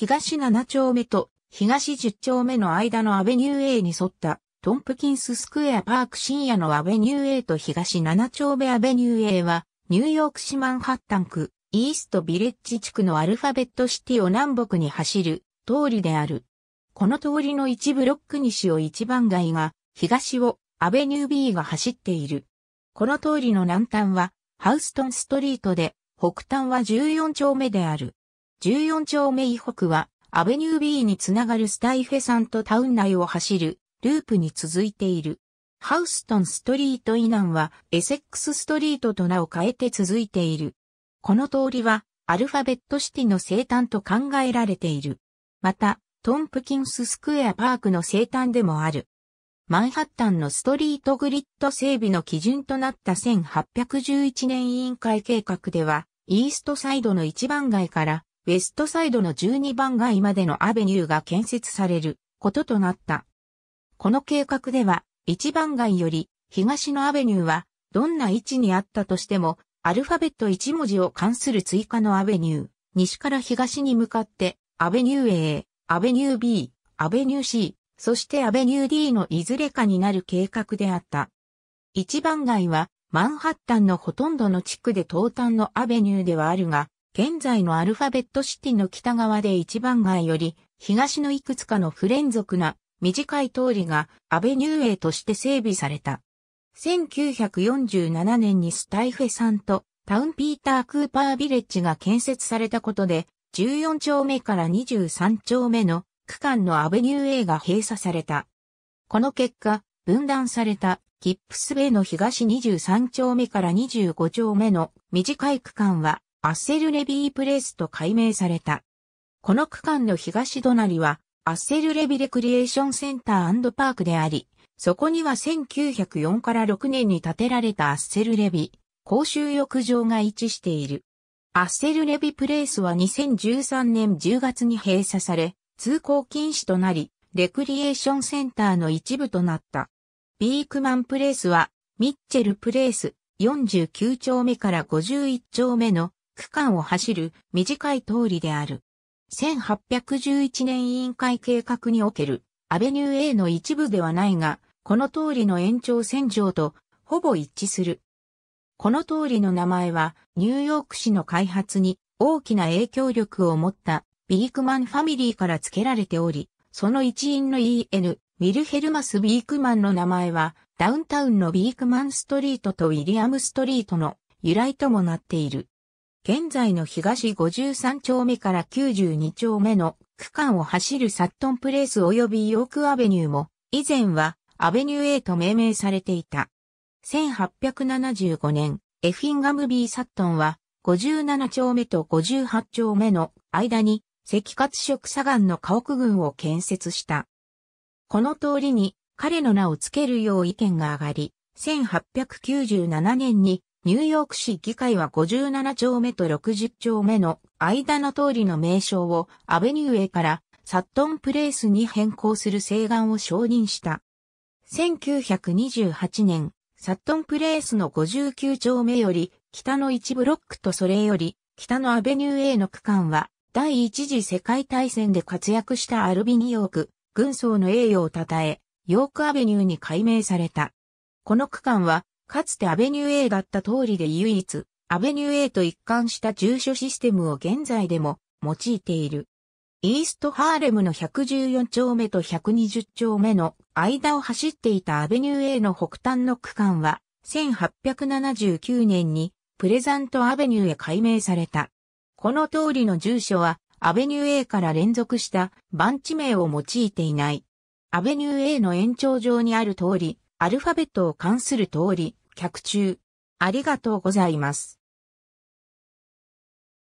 東7丁目と東10丁目の間のアベニュー A に沿ったトンプキンススクエアパーク深夜のアベニュー A と東7丁目アベニュー A はニューヨーク市マンハッタン区イーストビレッジ地区のアルファベットシティを南北に走る通りである。この通りの一ブロック西を一番街が東をアベニュー B が走っている。この通りの南端はハウストンストリートで北端は14丁目である。14丁目以北は、アベニュー B につながるスタイフェサントタウン内を走るループに続いている。ハウストンストリート以南はエセックスストリートと名を変えて続いている。この通りはアルファベットシティの生誕と考えられている。また、トンプキンススクエアパークの生誕でもある。マンハッタンのストリートグリッド整備の基準となった1811年委員会計画では、イーストサイドの一番街からウェストサイドの12番街までのアベニューが建設されることとなった。この計画では、1番街より東のアベニューは、どんな位置にあったとしても、アルファベット1文字を関する追加のアベニュー、西から東に向かって、アベニュー A、アベニュー B、アベニュー C、そしてアベニュー D のいずれかになる計画であった。1番街は、マンハッタンのほとんどの地区で東端のアベニューではあるが、現在のアルファベットシティの北側で一番街より、東のいくつかの不連続な短い通りがアベニューエイとして整備された。1947年にスタイフェさんとタウンピーター・クーパー・ビレッジが建設されたことで、14丁目から23丁目の区間のアベニュー A が閉鎖された。この結果、分断されたキップスベイの東23丁目から25丁目の短い区間はアッセルレビープレスと改名された。この区間の東隣は、アッセルレビレクリエーションセンターパークであり、そこには1904から6年に建てられたアッセルレビ、公衆浴場が位置している。アッセルレビプレイスは2013年10月に閉鎖され、通行禁止となり、レクリエーションセンターの一部となった。ビークマンプレイスは、ミッチェルプレイス49丁目から51丁目の区間を走る短い通りである。1811年委員会計画におけるアベニュー A の一部ではないが、この通りの延長線上とほぼ一致する。この通りの名前はニューヨーク市の開発に大きな影響力を持ったビークマンファミリーから付けられており、その一員の EN、ウィルヘルマス・ビークマンの名前はダウンタウンのビークマンストリートとウィリアムストリートの由来ともなっている。現在の東53丁目から92丁目の区間を走るサットンプレース及びヨークアベニューも、以前はアベニュー A と命名されていた。1875年、エフィンガム B サットンは、57丁目と58丁目の間に、赤褐色砂岩の家屋群を建設した。この通りに彼の名を付けるよう意見が上がり、1897年にニューヨーク市議会は57丁目と60丁目の間の通りの名称をアベニューへからサットンプレイスに変更する請願を承認した。1928年、サットンプレイスの59丁目より北の1ブロックとそれより北のアベニュー A の区間は第一次世界大戦で活躍したアルビニヨーク軍曹の栄誉を称え、ヨークアベニューに改名された。この区間はかつてアベニュー A だった通りで唯一、アベニュー A と一貫した住所システムを現在でも用いている。イーストハーレムの114丁目と120丁目の間を走っていたアベニュー A の北端の区間は、1879年にプレザントアベニューへ改名された。この通りの住所は、アベニュー A から連続した番地名を用いていない。アベニュー A の延長上にある通り、アルファベットを関する通り、客中。ありがとうございます。